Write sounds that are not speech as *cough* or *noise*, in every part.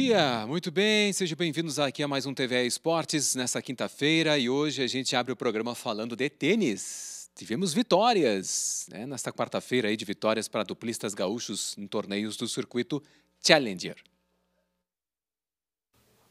dia! Muito bem, sejam bem-vindos aqui a mais um TV Esportes nessa quinta-feira e hoje a gente abre o programa falando de tênis. Tivemos vitórias, né? Nesta quarta-feira de vitórias para duplistas gaúchos em torneios do circuito Challenger.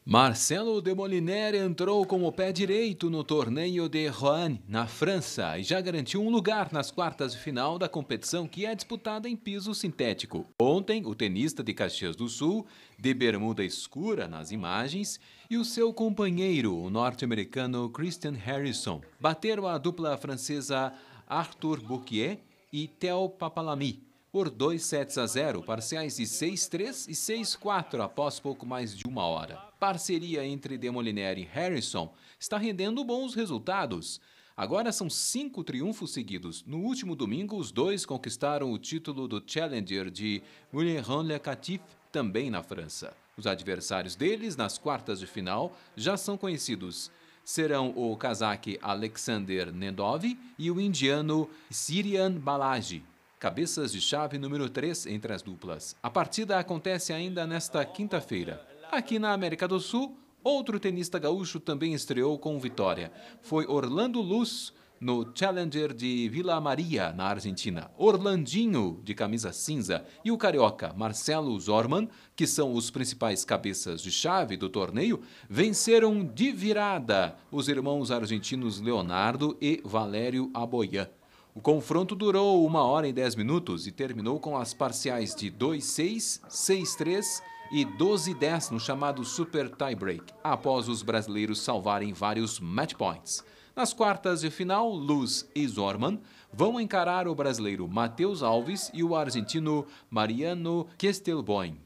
Marcelo Demoliner entrou com o pé direito no torneio de Roanne, na França, e já garantiu um lugar nas quartas de final da competição que é disputada em piso sintético. Ontem, o tenista de Caxias do Sul, de bermuda escura nas imagens, e o seu companheiro, o norte-americano Christian Harrison, bateram a dupla francesa Arthur Bouquier e Theo Papalami por 2 sets a 0, parciais de 6-3 e 6-4 após pouco mais de uma hora parceria entre Demoliner e Harrison está rendendo bons resultados. Agora são cinco triunfos seguidos. No último domingo, os dois conquistaram o título do Challenger de Le Catif, também na França. Os adversários deles, nas quartas de final, já são conhecidos. Serão o cazaque Alexander Nedov e o indiano Sirian Balaji, cabeças de chave número 3 entre as duplas. A partida acontece ainda nesta quinta-feira. Aqui na América do Sul, outro tenista gaúcho também estreou com vitória. Foi Orlando Luz no Challenger de Vila Maria, na Argentina. Orlandinho, de camisa cinza, e o carioca Marcelo Zorman, que são os principais cabeças de chave do torneio, venceram de virada os irmãos argentinos Leonardo e Valério Aboyan. O confronto durou uma hora e dez minutos e terminou com as parciais de 2-6, 6-3 e 12-10 no chamado Super Tiebreak, após os brasileiros salvarem vários match points. Nas quartas de final, Luz e Zorman vão encarar o brasileiro Matheus Alves e o argentino Mariano Kestelboim.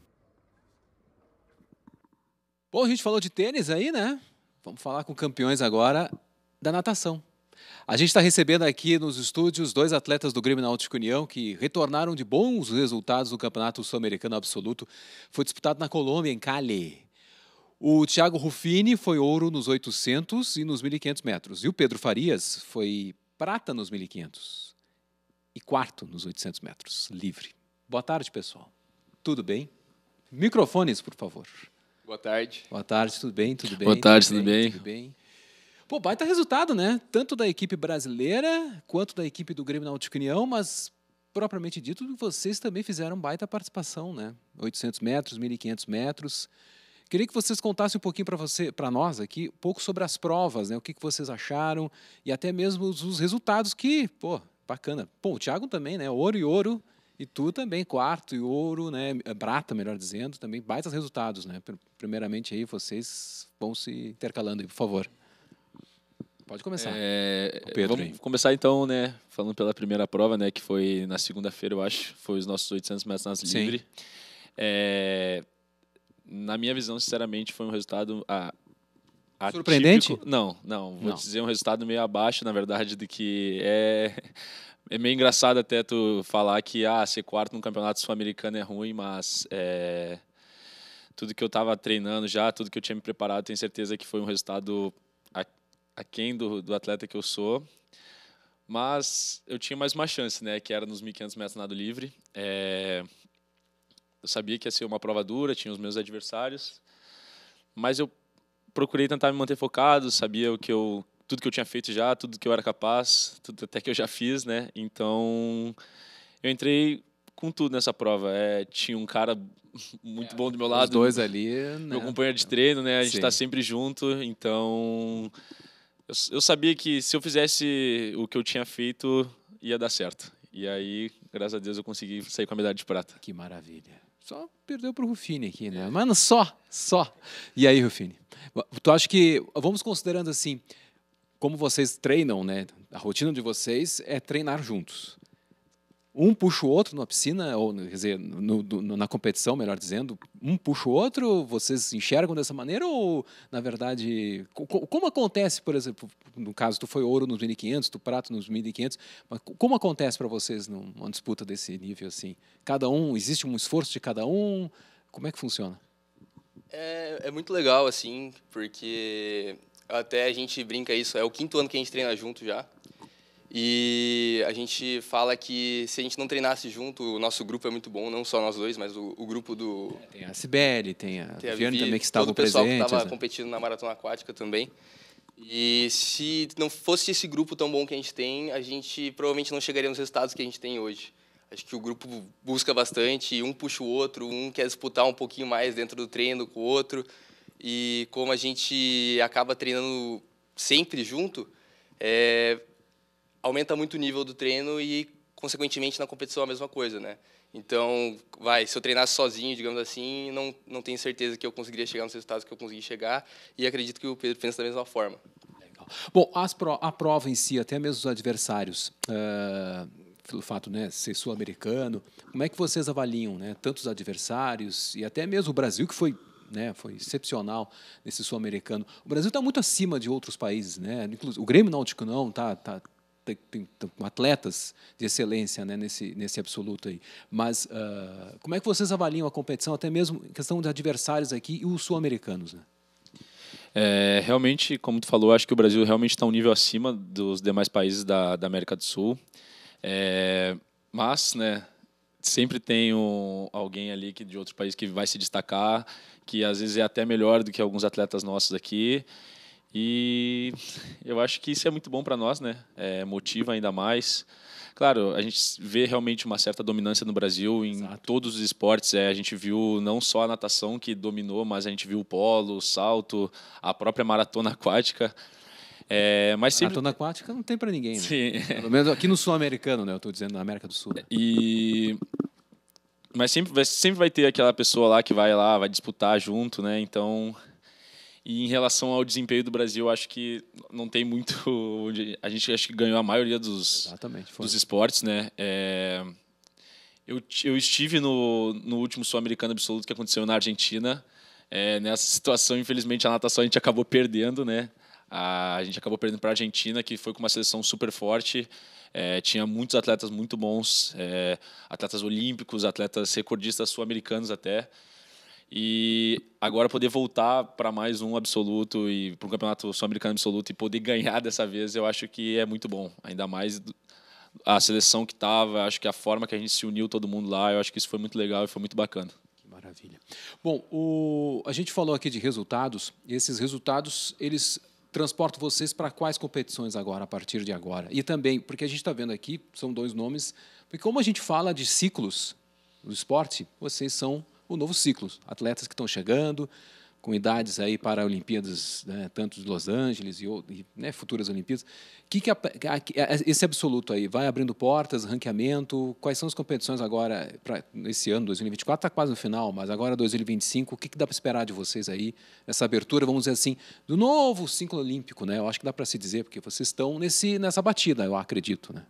Bom, a gente falou de tênis aí, né? Vamos falar com campeões agora da natação. A gente está recebendo aqui nos estúdios dois atletas do Grêmio Náutico União que retornaram de bons resultados do Campeonato Sul-Americano Absoluto. Foi disputado na Colômbia, em Cali. O Thiago Ruffini foi ouro nos 800 e nos 1500 metros. E o Pedro Farias foi prata nos 1500 e quarto nos 800 metros, livre. Boa tarde, pessoal. Tudo bem? Microfones, por favor. Boa tarde. Boa tarde, tudo bem? Tudo bem? Boa tarde, tudo, tudo bem? bem? Tudo bem? Pô, baita resultado, né? Tanto da equipe brasileira quanto da equipe do Grêmio Náutico União, mas propriamente dito, vocês também fizeram baita participação, né? 800 metros, 1500 metros. Queria que vocês contassem um pouquinho para você, para nós aqui, um pouco sobre as provas, né? O que, que vocês acharam e até mesmo os, os resultados que, pô, bacana. Pô, o Thiago também, né? Ouro e ouro e tu também, quarto e ouro, né? Prata, é, melhor dizendo, também baitas resultados, né? Primeiramente aí vocês vão se intercalando aí, por favor. Pode começar. É, Pedro, vamos hein? começar então, né? Falando pela primeira prova, né? Que foi na segunda-feira, eu acho, foi os nossos 800 metros nas livre. É, na minha visão, sinceramente, foi um resultado a ah, atípico. surpreendente. Não, não. Vou não. dizer um resultado meio abaixo, na verdade, do que é. É meio engraçado até tu falar que ah, ser quarto no campeonato sul-americano é ruim, mas é, tudo que eu estava treinando já, tudo que eu tinha me preparado, tenho certeza que foi um resultado aquém do, do atleta que eu sou, mas eu tinha mais uma chance, né? Que era nos 1.500 metros nado livre. É, eu sabia que ia ser uma prova dura, tinha os meus adversários, mas eu procurei tentar me manter focado, sabia o que eu tudo que eu tinha feito já, tudo que eu era capaz, tudo até que eu já fiz, né? Então, eu entrei com tudo nessa prova. É, tinha um cara muito é, bom do meu é, lado. Os dois ali, né? Meu companheiro de treino, né? A gente está sempre junto, então eu, eu sabia que se eu fizesse o que eu tinha feito, ia dar certo. E aí, graças a Deus, eu consegui sair com a medalha de prata. Que maravilha. Só perdeu para o Rufini aqui, né? É. Mano, só, só. E aí, Rufini? Tu acha que, vamos considerando assim, como vocês treinam, né? A rotina de vocês é treinar juntos um puxa o outro na piscina, ou quer dizer, no, no, na competição, melhor dizendo, um puxa o outro, vocês enxergam dessa maneira ou, na verdade, como acontece, por exemplo, no caso, tu foi ouro nos 1500, tu prato nos 1500, mas como acontece para vocês numa disputa desse nível assim? Cada um, existe um esforço de cada um? Como é que funciona? É, é muito legal, assim, porque até a gente brinca isso, é o quinto ano que a gente treina junto já, e a gente fala que se a gente não treinasse junto, o nosso grupo é muito bom, não só nós dois, mas o, o grupo do. É, tem a Sibeli, tem a, tem a também que estava presente. Todo o pessoal presentes, que estava né? competindo na maratona aquática também. E se não fosse esse grupo tão bom que a gente tem, a gente provavelmente não chegaria nos resultados que a gente tem hoje. Acho que o grupo busca bastante, um puxa o outro, um quer disputar um pouquinho mais dentro do treino com o outro. E como a gente acaba treinando sempre junto, é, aumenta muito o nível do treino e, consequentemente, na competição a mesma coisa, né? Então, vai, se eu treinasse sozinho, digamos assim, não, não tenho certeza que eu conseguiria chegar nos resultados que eu consegui chegar e acredito que o Pedro pensa da mesma forma. Legal. Bom, pro, a prova em si, até mesmo os adversários, eh, pelo fato né, de ser sul-americano, como é que vocês avaliam, né, Tantos adversários e até mesmo o Brasil, que foi né, foi excepcional nesse sul-americano. O Brasil está muito acima de outros países, né? Inclusive, o Grêmio Náutico não está tá, tá atletas de excelência né, nesse, nesse absoluto aí. Mas uh, como é que vocês avaliam a competição, até mesmo em questão de adversários aqui e os sul-americanos? Né? É, realmente, como tu falou, acho que o Brasil realmente está um nível acima dos demais países da, da América do Sul. É, mas, né, sempre tem um, alguém ali que, de outro país que vai se destacar, que às vezes é até melhor do que alguns atletas nossos aqui. E eu acho que isso é muito bom para nós, né? É, motiva ainda mais. Claro, a gente vê realmente uma certa dominância no Brasil em Exato. todos os esportes. É, a gente viu não só a natação que dominou, mas a gente viu o polo, o salto, a própria maratona *laughs* aquática. É, mas sempre... Maratona aquática não tem para ninguém, né? Sim. Pelo menos aqui no sul-americano, né? Eu estou dizendo na América do Sul. Né? E mas sempre vai, sempre vai ter aquela pessoa lá que vai lá, vai disputar junto, né? Então e em relação ao desempenho do Brasil, acho que não tem muito. *laughs* A gente acho que ganhou a maioria dos, dos esportes, né? É, eu, eu estive no, no último Sul-Americano Absoluto que aconteceu na Argentina. É, nessa situação, infelizmente, a natação a gente acabou perdendo, né? A, a gente acabou perdendo para a Argentina, que foi com uma seleção super forte. É, tinha muitos atletas muito bons, é, atletas olímpicos, atletas recordistas sul-americanos até. E agora poder voltar para mais um absoluto e para um campeonato sul-americano absoluto e poder *laughs* ganhar dessa vez, eu acho que é muito bom. Ainda mais a seleção que estava, acho que a forma que a gente se uniu todo mundo lá, eu acho que isso foi muito legal e foi muito bacana. Que maravilha. Bom, o, a gente falou aqui de resultados. Esses resultados, eles transportam vocês para quais competições agora, a partir de agora? E também, porque a gente está vendo aqui, são dois nomes, porque como a gente fala de ciclos no esporte, vocês são o novo ciclo. Atletas que estão chegando, com idades aí para Olimpíadas, né, tanto de Los Angeles e, e né, futuras Olimpíadas. Que que a, a, esse absoluto aí vai abrindo portas, ranqueamento. Quais são as competições agora nesse esse ano 2024? Está quase no final, mas agora 2025. O que, que dá para esperar de vocês aí nessa abertura? Vamos dizer assim do novo ciclo olímpico, né? Eu acho que dá para se dizer porque vocês estão nesse nessa batida, eu acredito, né?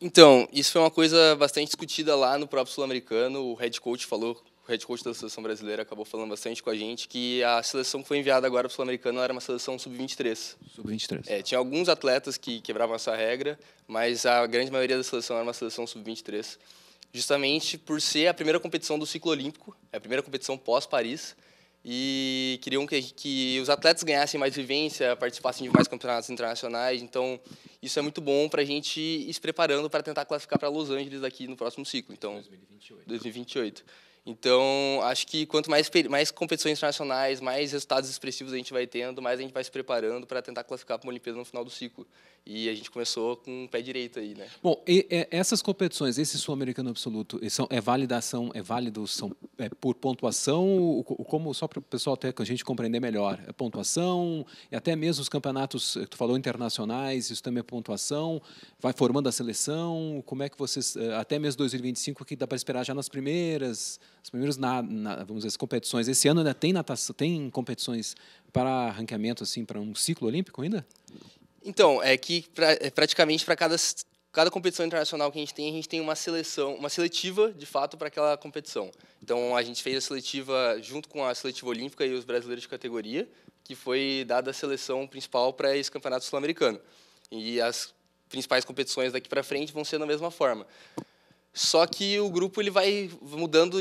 Então, isso foi uma coisa bastante discutida lá no próprio Sul-Americano. O head coach falou o head coach da seleção brasileira acabou falando bastante com a gente que a seleção que foi enviada agora para o Sul-Americano era uma seleção sub-23. Sub-23. É, tinha alguns atletas que quebravam essa regra, mas a grande maioria da seleção era uma seleção sub-23. Justamente por ser a primeira competição do ciclo olímpico, é a primeira competição pós-Paris, e queriam que, que, os atletas ganhassem mais vivência, participassem de mais campeonatos internacionais. Então, isso é muito bom para a gente ir se preparando para tentar classificar para Los Angeles aqui no próximo ciclo. Então, 2028. 2028. Então, acho que quanto mais, mais competições internacionais, mais resultados expressivos a gente vai tendo, mais a gente vai se preparando para tentar classificar para uma Olimpíada no final do ciclo. E a gente começou com o pé direito aí, né? Bom, e, e, essas competições, esse sul-americano absoluto, são, é validação, é válido são, é por pontuação, o como só para o pessoal até que a gente compreender melhor, é pontuação e até mesmo os campeonatos eh, que tu falou internacionais, isso também é pontuação, vai formando a seleção, como é que vocês eh, até mesmo 2025 que dá para esperar já nas primeiras os primeiros na, na, vamos dizer, competições. Esse ano ainda tem natação, tem competições para ranqueamento, assim, para um ciclo olímpico ainda? Então, é que pra, é praticamente para cada, cada competição internacional que a gente tem, a gente tem uma seleção, uma seletiva, de fato, para aquela competição. Então, a gente fez a seletiva junto com a seletiva olímpica e os brasileiros de categoria, que foi dada a seleção principal para esse campeonato sul-americano. E as principais competições daqui para frente vão ser da mesma forma. Só que o grupo ele vai mudando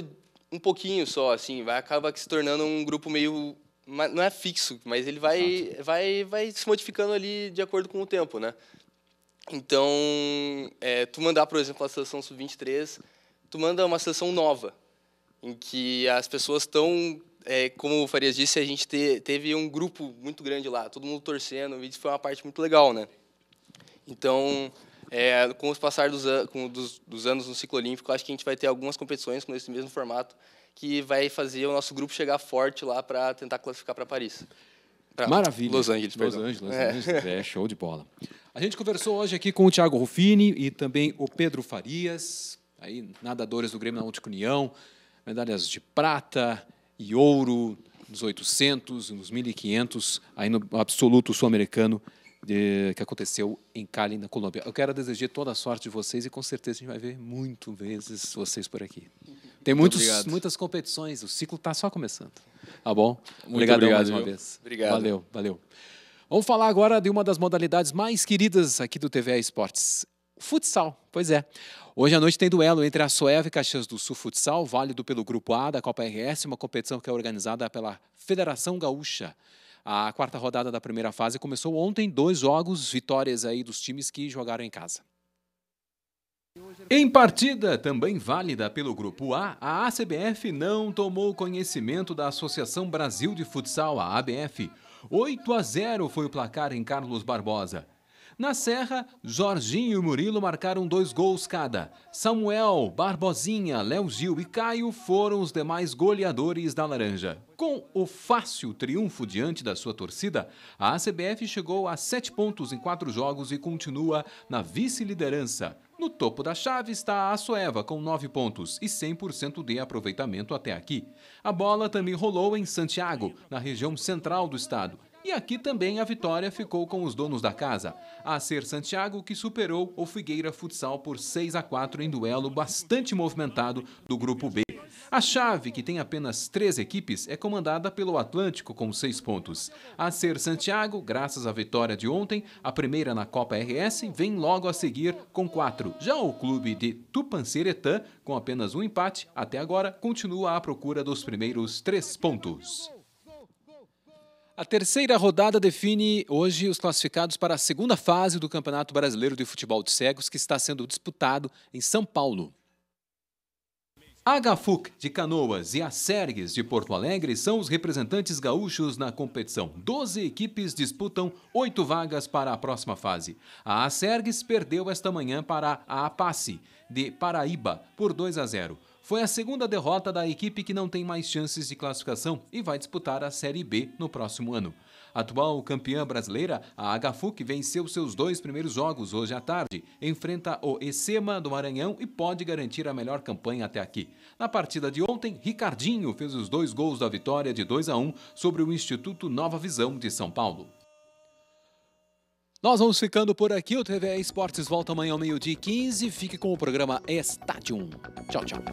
um pouquinho só, assim, vai acaba se tornando um grupo meio não é fixo, mas ele vai Exato. vai vai se modificando ali de acordo com o tempo, né? Então, é, tu mandar, por exemplo, a seleção sub-23, tu manda uma seleção nova, em que as pessoas estão, é, como o Farias disse, a gente te, teve um grupo muito grande lá, todo mundo torcendo, e isso foi uma parte muito legal, né? Então, é, com os passar dos, an com dos, dos, anos no ciclo olímpico, acho que a gente vai ter algumas competições com esse mesmo formato que vai fazer o nosso grupo chegar forte lá para tentar classificar para Paris. Pra Maravilha. Los Angeles, Los Angeles, é. Los Angeles, é show de bola. A gente conversou hoje aqui com o Thiago Ruffini e também o Pedro Farias, aí nadadores do Grêmio Última União, medalhas de prata e ouro nos 800, nos 1500, aí no absoluto sul-americano é, que aconteceu em Cali, na Colômbia. Eu quero desejar toda a sorte de vocês e com certeza a gente vai ver muito vezes vocês por aqui. Tem muitos, muitas competições, o ciclo está só começando. Tá bom? Muito obrigado mais uma vez. Obrigado. Valeu, valeu. Vamos falar agora de uma das modalidades mais queridas aqui do TVA Esportes, futsal. Pois é. Hoje à noite tem duelo entre a Soeva e Caxias do Sul Futsal, válido pelo Grupo A da Copa RS, uma competição que é organizada pela Federação Gaúcha a quarta rodada da primeira fase começou ontem, dois jogos, vitórias aí dos times que jogaram em casa. Em partida, também válida pelo Grupo A, a ACBF não tomou conhecimento da Associação Brasil de Futsal, a ABF. 8 a 0 foi o placar em Carlos Barbosa. Na Serra, Jorginho e Murilo marcaram dois gols cada. Samuel, Barbosinha, Léo Gil e Caio foram os demais goleadores da Laranja. Com o fácil triunfo diante da sua torcida, a ACBF chegou a sete pontos em quatro jogos e continua na vice-liderança. No topo da chave está a Soeva, com 9 pontos e 100% de aproveitamento até aqui. A bola também rolou em Santiago, na região central do estado, e aqui também a vitória ficou com os donos da casa, a Ser Santiago, que superou o Figueira Futsal por 6 a 4 em duelo bastante movimentado do Grupo B. A chave, que tem apenas três equipes, é comandada pelo Atlântico com seis pontos. A Ser Santiago, graças à vitória de ontem, a primeira na Copa RS, vem logo a seguir com quatro. Já o clube de Tupanceretã, com apenas um empate, até agora continua à procura dos primeiros três pontos. A terceira rodada define hoje os classificados para a segunda fase do Campeonato Brasileiro de Futebol de Cegos, que está sendo disputado em São Paulo. A Gafuc de Canoas e a Sergues de Porto Alegre são os representantes gaúchos na competição. Doze equipes disputam oito vagas para a próxima fase. A Sergues perdeu esta manhã para a Apace de Paraíba por 2 a 0. Foi a segunda derrota da equipe que não tem mais chances de classificação e vai disputar a Série B no próximo ano. atual campeã brasileira, a que venceu seus dois primeiros jogos hoje à tarde, enfrenta o Ecema do Maranhão e pode garantir a melhor campanha até aqui. Na partida de ontem, Ricardinho fez os dois gols da vitória de 2 a 1 sobre o Instituto Nova Visão de São Paulo. Nós vamos ficando por aqui. O TVE Esportes volta amanhã ao meio-dia e 15. Fique com o programa Estádio 1. Tchau, tchau.